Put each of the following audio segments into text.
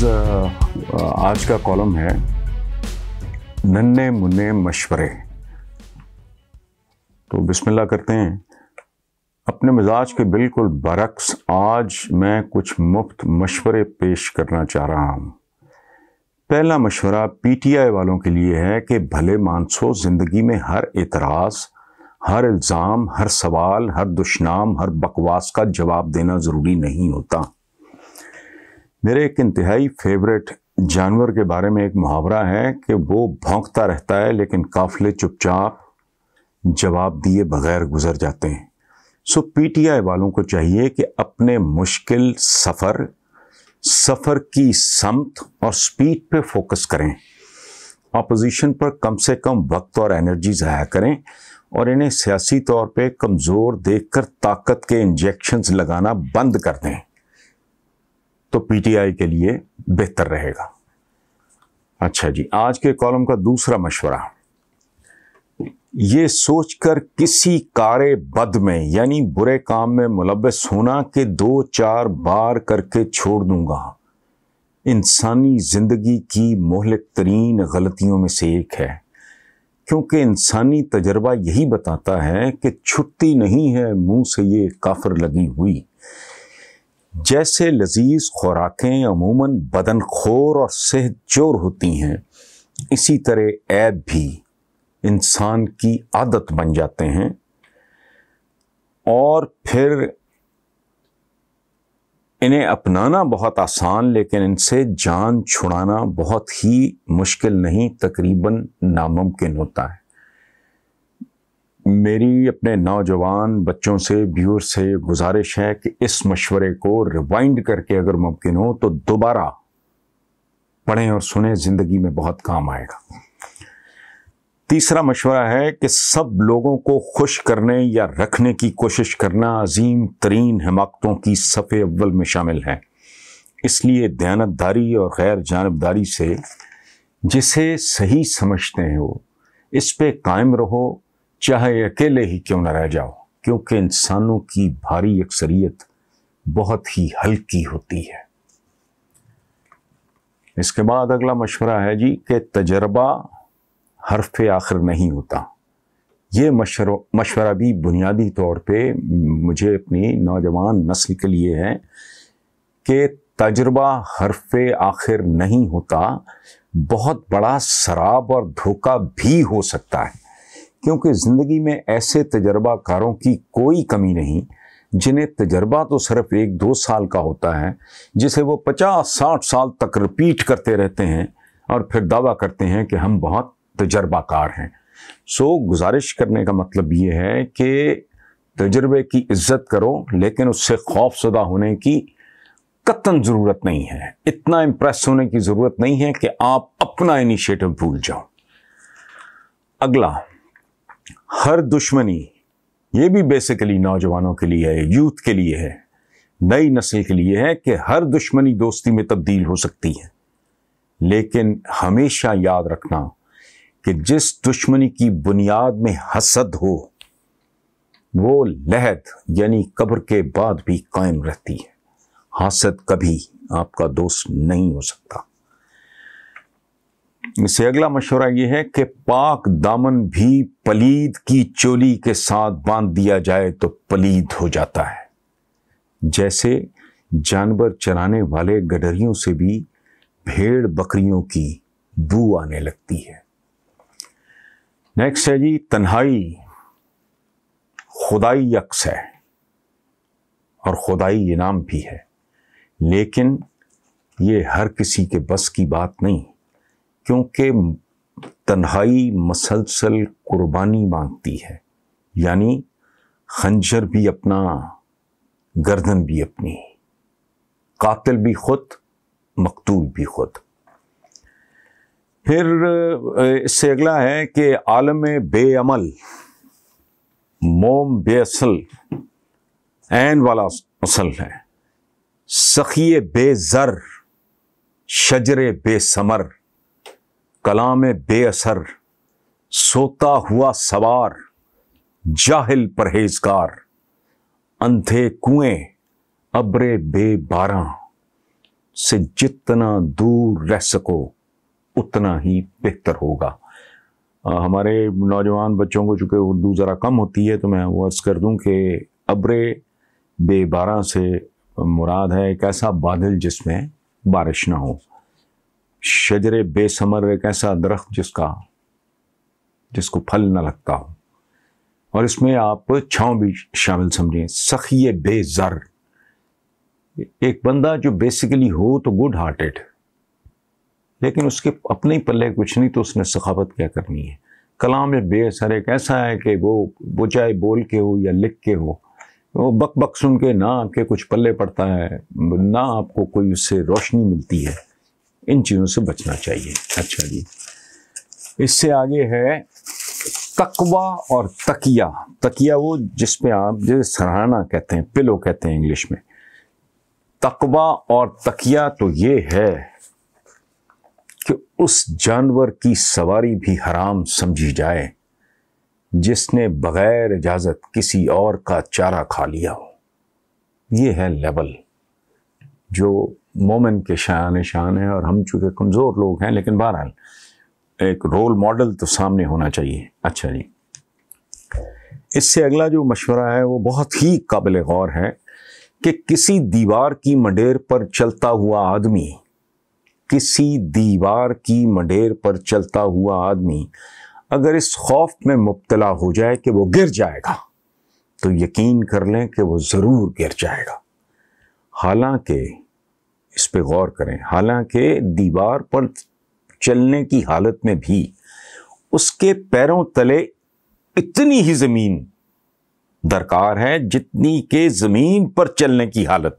आज uh, uh, आज का कॉलम है नन्हे मुन्ने मशवरे तो बिस्मिल्लाह करते हैं अपने मिजाज के बिल्कुल बरक्स आज मैं कुछ मुफ्त मशवरे पेश करना चाह रहा हूँ पहला मशवरा पीटीआई वालों के लिए है कि भले मानसो ज़िंदगी में हर एतराज़ हर इल्ज़ाम हर सवाल हर दुश्नाम हर बकवास का जवाब देना ज़रूरी नहीं होता मेरे एक इंतहाई फेवरेट जानवर के बारे में एक मुहावरा है कि वो भौंकता रहता है लेकिन काफले चुपचाप जवाब दिए बगैर गुजर जाते हैं सो पीटीआई वालों को चाहिए कि अपने मुश्किल सफ़र सफ़र की समत और स्पीड पे फोकस करें अपोजिशन पर कम से कम वक्त और एनर्जी ज़ाया करें और इन्हें सियासी तौर पे कमज़ोर देखकर ताकत के इंजेक्शन्स लगाना बंद कर दें तो पीटीआई के लिए बेहतर रहेगा अच्छा जी आज के कॉलम का दूसरा मशवरा ये सोचकर किसी कारे बद में यानी बुरे काम में मुलबस होना के दो चार बार करके छोड़ दूंगा इंसानी ज़िंदगी की मोहलिक तरीन गलतियों में से एक है क्योंकि इंसानी तजर्बा यही बताता है कि छुट्टी नहीं है मुंह से ये काफर लगी हुई जैसे लजीज खुराकें अमूमन बदन खोर और सेहत चोर होती हैं इसी तरह ऐब भी इंसान की आदत बन जाते हैं और फिर इन्हें अपनाना बहुत आसान लेकिन इनसे जान छुड़ाना बहुत ही मुश्किल नहीं तकरीबन नामुमकिन होता है मेरी अपने नौजवान बच्चों से व्यूअर्स से गुजारिश है कि इस मशवरे को रिवाइंड करके अगर मुमकिन हो तो दोबारा पढ़ें और सुने ज़िंदगी में बहुत काम आएगा तीसरा मशवरा है कि सब लोगों को खुश करने या रखने की कोशिश करना अजीम तरीन हमाकतों की सफ़े अव्वल में शामिल है इसलिए दयानतदारी और गैर जानबदारी से जिसे सही समझते हो इस पे कायम रहो चाहे अकेले ही क्यों ना रह जाओ क्योंकि इंसानों की भारी अक्सरियत बहुत ही हल्की होती है इसके बाद अगला मशवरा है जी कि तजर्बा हरफ आखिर नहीं होता ये मशवरा भी बुनियादी तौर पे मुझे अपनी नौजवान नस्ल के लिए है कि तजर्बा हरफ आखिर नहीं होता बहुत बड़ा शराब और धोखा भी हो सकता है क्योंकि ज़िंदगी में ऐसे तजर्बाकारों की कोई कमी नहीं जिन्हें तजर्बा तो सिर्फ एक दो साल का होता है जिसे वो पचास साठ साल तक रिपीट करते रहते हैं और फिर दावा करते हैं कि हम बहुत तजर्बाकार हैं सो गुजारिश करने का मतलब ये है कि तजर्बे की इज्जत करो लेकिन उससे खौफसदा होने की कतन ज़रूरत नहीं है इतना इम्प्रेस होने की ज़रूरत नहीं है कि आप अपना इनिशिएटिव भूल जाओ अगला हर दुश्मनी ये भी बेसिकली नौजवानों के लिए है यूथ के लिए है नई नस्ल के लिए है कि हर दुश्मनी दोस्ती में तब्दील हो सकती है लेकिन हमेशा याद रखना कि जिस दुश्मनी की बुनियाद में हसद हो वो लहद यानी कब्र के बाद भी कायम रहती है हसद कभी आपका दोस्त नहीं हो सकता से अगला मशवरा ये है कि पाक दामन भी पलीद की चोली के साथ बांध दिया जाए तो पलीद हो जाता है जैसे जानवर चराने वाले गडरियों से भी भेड़ बकरियों की बू आने लगती है नेक्स्ट है जी तन्हाई खुदाई यक्स है और खुदाई इनाम भी है लेकिन ये हर किसी के बस की बात नहीं क्योंकि तन्हाई मसलसल कुर्बानी मांगती है यानी खंजर भी अपना गर्दन भी अपनी कातिल भी खुद मकतूल भी खुद फिर इससे अगला है कि आलम बेअमल मोम बेअसल ऐन वाला असल है सखिए बेज़र शजर बेसमर कलाम बेअसर सोता हुआ सवार जाहिल परहेजकार अंधे कुएं अब्रे बारा से जितना दूर रह सको उतना ही बेहतर होगा आ, हमारे नौजवान बच्चों को चूंकि उर्दू ज़रा कम होती है तो मैं वो अर्ज़ कर दूँ कि अब्रे बेबारा से मुराद है एक ऐसा बादल जिसमें बारिश ना हो शजर बेसमर एक ऐसा दरख्त जिसका जिसको फल न लगता हो और इसमें आप छाँव भी शामिल समझें सखी बेजर एक बंदा जो बेसिकली हो तो गुड हार्टेड लेकिन उसके अपने ही पल्ले कुछ नहीं तो उसने सखावत क्या करनी है कलाम बेअसर एक ऐसा है कि वो वो चाहे बोल के हो या लिख के हो वो बक बक सुन के ना आपके कुछ पल्ले पड़ता है ना आपको कोई उससे रोशनी मिलती है इन चीज़ों से बचना चाहिए अच्छा जी इससे आगे है तकवा और तकिया तकिया वो जिसमें आप जैसे सराहना कहते हैं पिलो कहते हैं इंग्लिश में तकवा और तकिया तो ये है कि उस जानवर की सवारी भी हराम समझी जाए जिसने बगैर इजाज़त किसी और का चारा खा लिया हो ये है लेवल जो मोमिन के शान शान है और हम चूँकि कमज़ोर लोग हैं लेकिन बहरहाल एक रोल मॉडल तो सामने होना चाहिए अच्छा जी इससे अगला जो मशवरा है वो बहुत ही काबिल गौर है कि किसी दीवार की मंडेर पर चलता हुआ आदमी किसी दीवार की मंडेर पर चलता हुआ आदमी अगर इस खौफ में मुबतला हो जाए कि वो गिर जाएगा तो यकीन कर लें कि वो ज़रूर गिर जाएगा हालांकि इस पर गौर करें हालांकि दीवार पर चलने की हालत में भी उसके पैरों तले इतनी ही ज़मीन दरकार है जितनी के ज़मीन पर चलने की हालत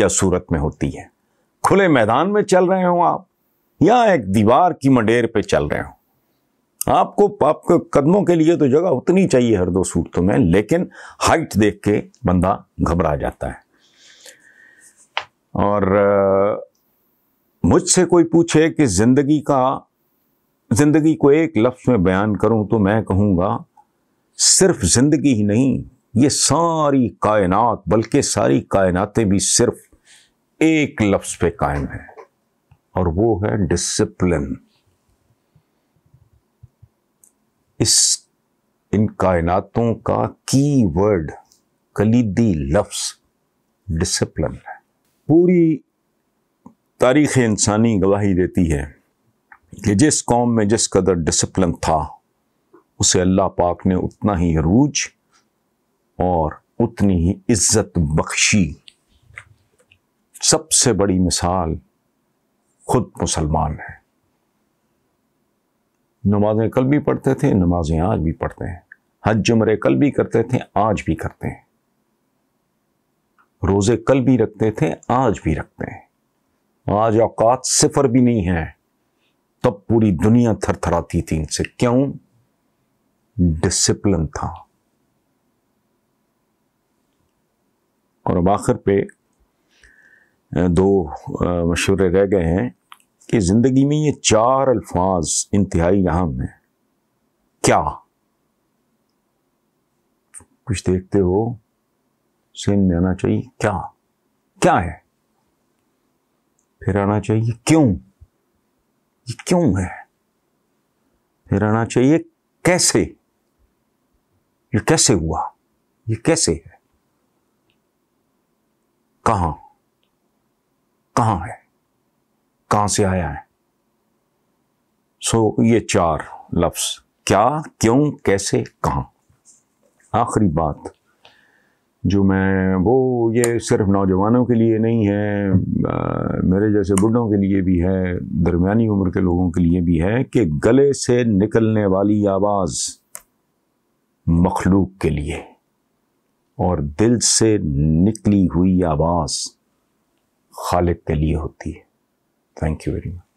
या सूरत में होती है खुले मैदान में चल रहे हो आप या एक दीवार की मंडेर पे चल रहे हो आपको आपके कदमों के लिए तो जगह उतनी चाहिए हर दो सूरतों में लेकिन हाइट देख के बंदा घबरा जाता है और मुझसे कोई पूछे कि ज़िंदगी का ज़िंदगी को एक लफ्ज़ में बयान करूं तो मैं कहूँगा सिर्फ ज़िंदगी ही नहीं ये सारी कायनात बल्कि सारी कायनातें भी सिर्फ एक लफ्ज़ पे कायम है और वो है डिसिप्लिन इस इन कायनातों का की वर्ड कलीदी लफ्ज़ डिसिप्लिन है पूरी तारीख़ इंसानी गवाही देती है कि जिस कौम में जिस कदर डिसप्लिन था उसे अल्लाह पाक ने उतना ही रूज और उतनी ही इज्जत बख्शी सबसे बड़ी मिसाल खुद मुसलमान है नमाजें कल भी पढ़ते थे नमाजें आज भी पढ़ते हैं हज जुमरे कल भी करते थे आज भी करते हैं रोज़े कल भी रखते थे आज भी रखते हैं आज औकात सिफर भी नहीं है तब पूरी दुनिया थरथराती थी इनसे क्यों डिसिप्लिन था और अब आखिर पे दो मशवरे रह गए हैं कि ज़िंदगी में ये चार अल्फाज इंतहाई अहम हैं क्या कुछ देखते हो सेम में आना चाहिए क्या क्या है फिर आना चाहिए क्यों ये क्यों है फिर आना चाहिए कैसे ये कैसे हुआ ये कैसे है कहां कहां है कहां से आया है सो so, ये चार लफ्ज़ क्या क्यों कैसे कहां आखिरी बात जो मैं वो ये सिर्फ नौजवानों के लिए नहीं है आ, मेरे जैसे बुढ़ों के लिए भी है दरमियानी उम्र के लोगों के लिए भी है कि गले से निकलने वाली आवाज़ मखलूक के लिए और दिल से निकली हुई आवाज़ खालिद के लिए होती है थैंक यू वेरी मच